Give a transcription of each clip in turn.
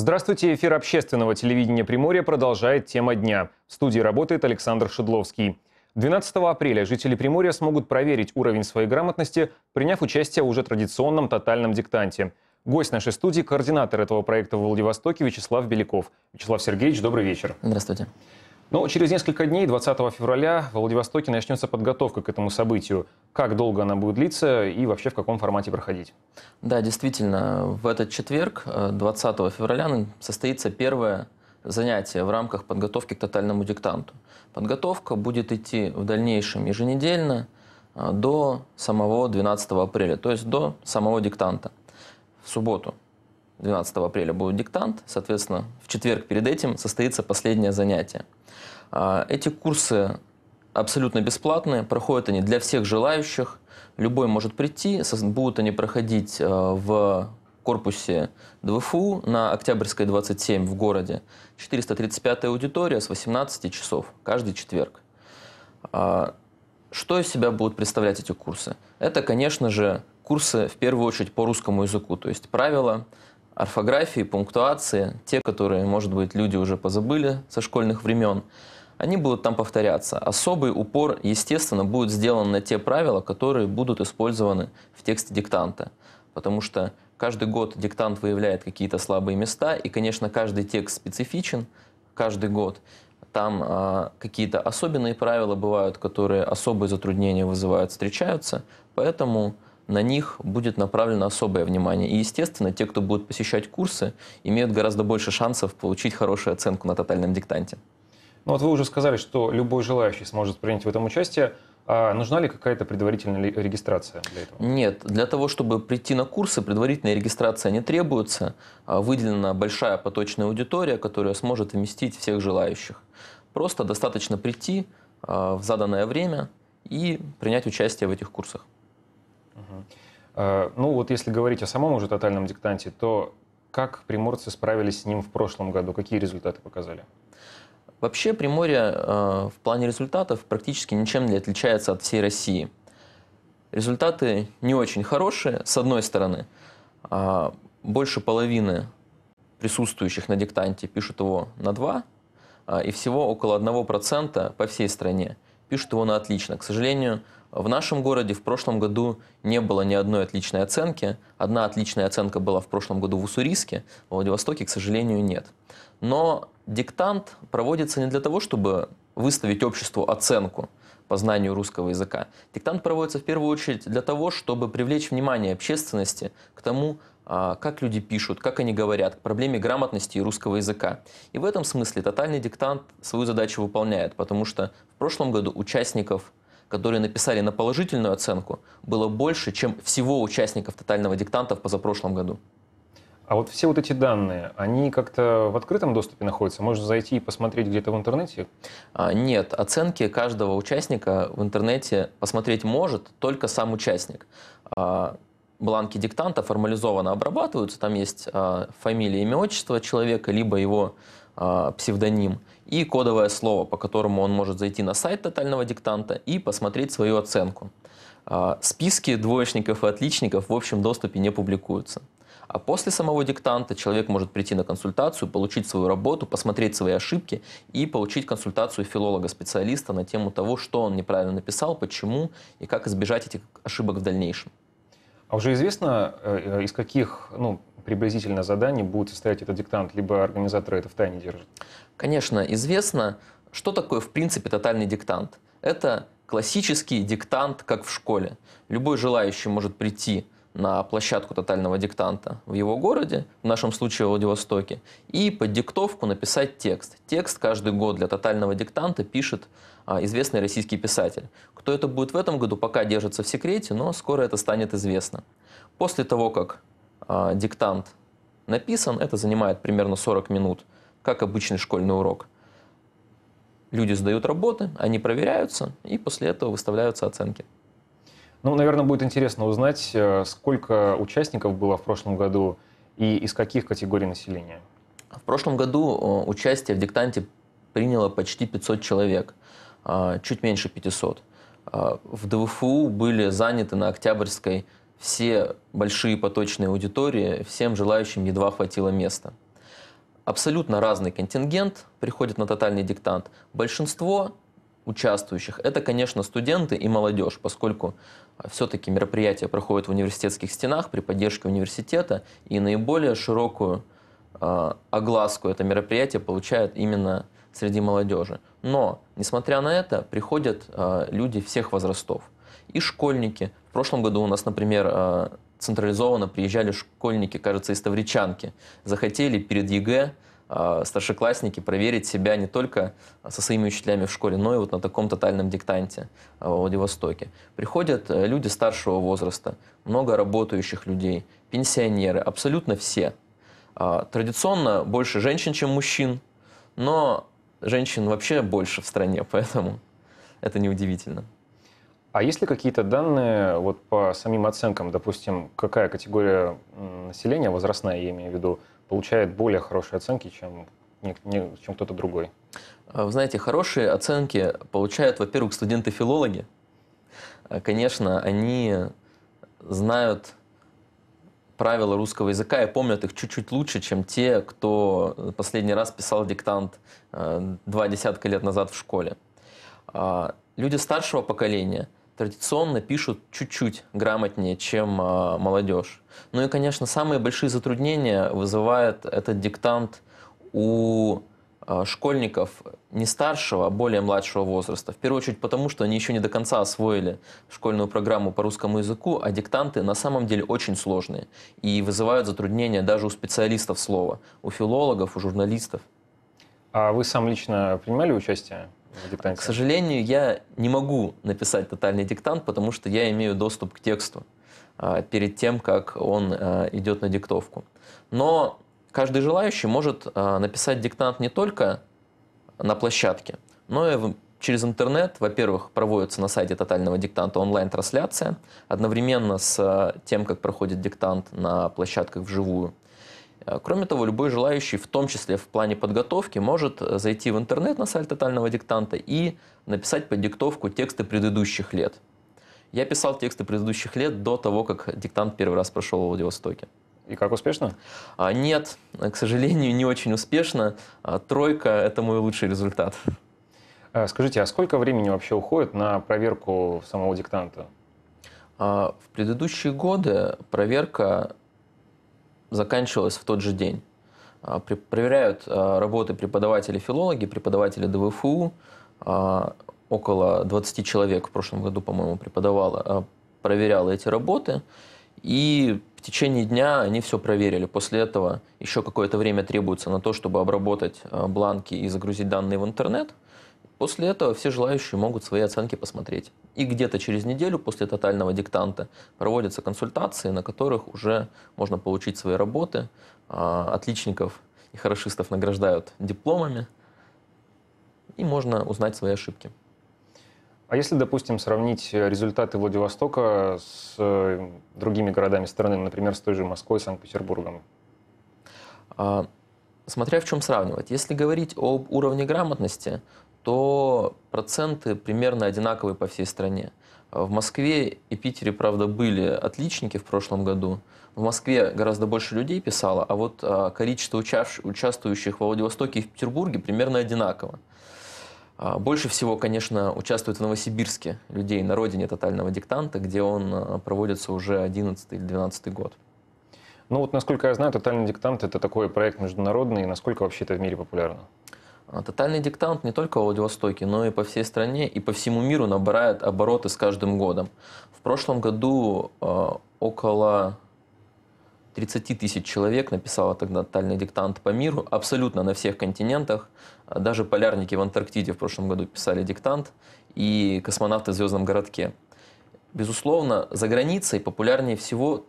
Здравствуйте, эфир общественного телевидения «Приморья» продолжает тема дня. В студии работает Александр Шедловский. 12 апреля жители Приморья смогут проверить уровень своей грамотности, приняв участие в уже традиционном тотальном диктанте. Гость нашей студии – координатор этого проекта в Владивостоке Вячеслав Беляков. Вячеслав Сергеевич, добрый вечер. Здравствуйте. Но ну, через несколько дней, 20 февраля, в Владивостоке начнется подготовка к этому событию. Как долго она будет длиться и вообще в каком формате проходить? Да, действительно, в этот четверг, 20 э, февраля, состоится первое занятие в рамках подготовки к тотальному диктанту. Подготовка будет идти в дальнейшем еженедельно э, до самого 12 апреля, то есть до самого диктанта. В субботу 12 апреля будет диктант, соответственно, в четверг перед этим состоится последнее занятие – а, эти курсы абсолютно бесплатные, проходят они для всех желающих. Любой может прийти, будут они проходить а, в корпусе ДВФУ на Октябрьской 27 в городе. 435 аудитория с 18 часов каждый четверг. А, что из себя будут представлять эти курсы? Это, конечно же, курсы в первую очередь по русскому языку, то есть правила, орфографии, пунктуации, те, которые, может быть, люди уже позабыли со школьных времен они будут там повторяться. Особый упор, естественно, будет сделан на те правила, которые будут использованы в тексте диктанта. Потому что каждый год диктант выявляет какие-то слабые места, и, конечно, каждый текст специфичен каждый год. Там а, какие-то особенные правила бывают, которые особые затруднения вызывают, встречаются, поэтому на них будет направлено особое внимание. И, естественно, те, кто будут посещать курсы, имеют гораздо больше шансов получить хорошую оценку на тотальном диктанте. Ну вот вы уже сказали, что любой желающий сможет принять в этом участие. А нужна ли какая-то предварительная регистрация для этого? Нет, для того, чтобы прийти на курсы, предварительная регистрация не требуется. А выделена большая поточная аудитория, которая сможет вместить всех желающих. Просто достаточно прийти а, в заданное время и принять участие в этих курсах. Угу. Ну вот если говорить о самом уже тотальном диктанте, то как приморцы справились с ним в прошлом году? Какие результаты показали? Вообще Приморье э, в плане результатов практически ничем не отличается от всей России. Результаты не очень хорошие, с одной стороны. А больше половины присутствующих на диктанте пишут его на 2, а, и всего около 1% по всей стране пишут его на отлично. К сожалению, в нашем городе в прошлом году не было ни одной отличной оценки. Одна отличная оценка была в прошлом году в Уссурийске, в Владивостоке, к сожалению, нет. Но диктант проводится не для того, чтобы выставить обществу оценку по знанию русского языка. Диктант проводится в первую очередь для того, чтобы привлечь внимание общественности к тому, а, как люди пишут, как они говорят, к проблеме грамотности и русского языка. И в этом смысле тотальный диктант свою задачу выполняет, потому что в прошлом году участников, которые написали на положительную оценку, было больше, чем всего участников тотального диктанта в позапрошлом году. А вот все вот эти данные, они как-то в открытом доступе находятся? Можно зайти и посмотреть где-то в интернете? А, нет, оценки каждого участника в интернете посмотреть может только сам участник. А, бланки диктанта формализованно обрабатываются, там есть а, фамилия, имя, отчество человека, либо его псевдоним и кодовое слово, по которому он может зайти на сайт тотального диктанта и посмотреть свою оценку. Списки двоечников и отличников в общем доступе не публикуются. А после самого диктанта человек может прийти на консультацию, получить свою работу, посмотреть свои ошибки и получить консультацию филолога-специалиста на тему того, что он неправильно написал, почему и как избежать этих ошибок в дальнейшем. А уже известно, э, из каких ну, приблизительно заданий будет состоять этот диктант, либо организаторы это в тайне держат? Конечно, известно, что такое в принципе тотальный диктант. Это классический диктант, как в школе. Любой желающий может прийти на площадку тотального диктанта в его городе, в нашем случае в Владивостоке, и под диктовку написать текст. Текст каждый год для тотального диктанта пишет а, известный российский писатель. Кто это будет в этом году, пока держится в секрете, но скоро это станет известно. После того, как а, диктант написан, это занимает примерно 40 минут, как обычный школьный урок. Люди сдают работы, они проверяются, и после этого выставляются оценки. Ну, наверное, будет интересно узнать, э, сколько участников было в прошлом году и из каких категорий населения. В прошлом году э, участие в диктанте приняло почти 500 человек, а, чуть меньше 500. А, в ДВФУ были заняты на Октябрьской все большие поточные аудитории, всем желающим едва хватило места. Абсолютно разный контингент приходит на тотальный диктант. Большинство участвующих. Это, конечно, студенты и молодежь, поскольку а, все-таки мероприятия проходят в университетских стенах при поддержке университета, и наиболее широкую э, огласку это мероприятие получает именно среди молодежи. Но, несмотря на это, приходят э, люди всех возрастов. И школьники. В прошлом году у нас, например, э, централизованно приезжали школьники, кажется, из Тавричанки. Захотели перед ЕГЭ а, старшеклассники проверить себя не только со своими учителями в школе, но и вот на таком тотальном диктанте в Владивостоке. Приходят э, люди старшего возраста, много работающих людей, пенсионеры, абсолютно все. А, традиционно больше женщин, чем мужчин, но женщин вообще больше в стране, поэтому это неудивительно. А есть ли какие-то данные вот по самим оценкам, допустим, какая категория населения возрастная, я имею в виду, получает более хорошие оценки, чем, чем кто-то другой? А, вы знаете, хорошие оценки получают, во-первых, студенты-филологи. А, конечно, они знают правила русского языка и помнят их чуть-чуть лучше, чем те, кто последний раз писал диктант а, два десятка лет назад в школе. Люди старшего поколения – традиционно пишут чуть-чуть грамотнее, чем э, молодежь. Ну и, конечно, самые большие затруднения вызывает этот диктант у э, школьников не старшего, а более младшего возраста. В первую очередь потому, что они еще не до конца освоили школьную программу по русскому языку, а диктанты на самом деле очень сложные и вызывают затруднения даже у специалистов слова, у филологов, у журналистов. А вы сам лично принимали участие к сожалению, я не могу написать тотальный диктант, потому что я имею доступ к тексту а, перед тем, как он а, идет на диктовку. Но каждый желающий может а, написать диктант не только на площадке, но и через интернет. Во-первых, проводится на сайте тотального диктанта онлайн-трансляция, одновременно с тем, как проходит диктант на площадках вживую – Э, кроме того, любой желающий, в том числе в плане подготовки, может э, зайти в интернет на сайт тотального диктанта и написать под диктовку тексты предыдущих лет. Я писал тексты предыдущих лет до того, как диктант первый раз прошел в Владивостоке. И как успешно? А, нет, к сожалению, не очень успешно. А, тройка – это мой лучший результат. А, скажите, а сколько времени вообще уходит на проверку самого диктанта? А, в предыдущие годы проверка заканчивалась в тот же день. А, проверяют а, работы преподаватели-филологи, преподаватели ДВФУ. А, около 20 человек в прошлом году, по-моему, преподавало, проверяло эти работы. И в течение дня они все проверили. После этого еще какое-то время требуется на то, чтобы обработать бланки и загрузить данные в интернет – После этого все желающие могут свои оценки посмотреть. И где-то через неделю после тотального диктанта проводятся консультации, на которых уже можно получить свои работы. А, отличников и хорошистов награждают дипломами. И можно узнать свои ошибки. А если, допустим, сравнить э, результаты Владивостока с э, другими городами страны, например, с той же Москвой, Санкт-Петербургом? А, смотря в чем сравнивать. Если говорить об уровне грамотности, то проценты примерно одинаковые по всей стране. В Москве и Питере, правда, были отличники в прошлом году. В Москве гораздо больше людей писало, а вот а, количество участвующих в Владивостоке и в Петербурге примерно одинаково. А, больше всего, конечно, участвует в Новосибирске людей на родине тотального диктанта, где он а, проводится уже 11 или 12 год. Ну вот, насколько я знаю, «Тотальный диктант» — это такой проект международный. Насколько вообще это в мире популярно? А, тотальный диктант не только в Владивостоке, но и по всей стране и по всему миру набирает обороты с каждым годом. В прошлом году э, около 30 тысяч человек написало тогда тотальный диктант по миру, абсолютно на всех континентах. А, даже полярники в Антарктиде в прошлом году писали диктант и космонавты в «Звездном городке». Безусловно, за границей популярнее всего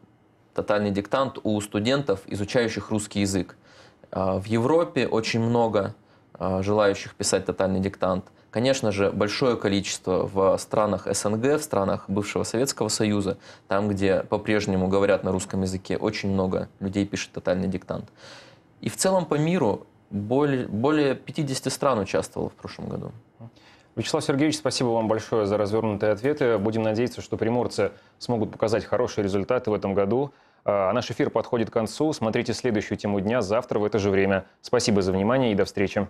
тотальный диктант у студентов, изучающих русский язык. В Европе очень много Э, желающих писать тотальный диктант. Конечно же, большое количество в странах СНГ, в странах бывшего Советского Союза, там, где по-прежнему говорят на русском языке, очень много людей пишет тотальный диктант. И в целом по миру более, 50 стран участвовало в прошлом году. Вячеслав Сергеевич, спасибо вам большое за развернутые ответы. Будем надеяться, что приморцы смогут показать хорошие результаты в этом году. А наш эфир подходит к концу. Смотрите следующую тему дня завтра в это же время. Спасибо за внимание и до встречи.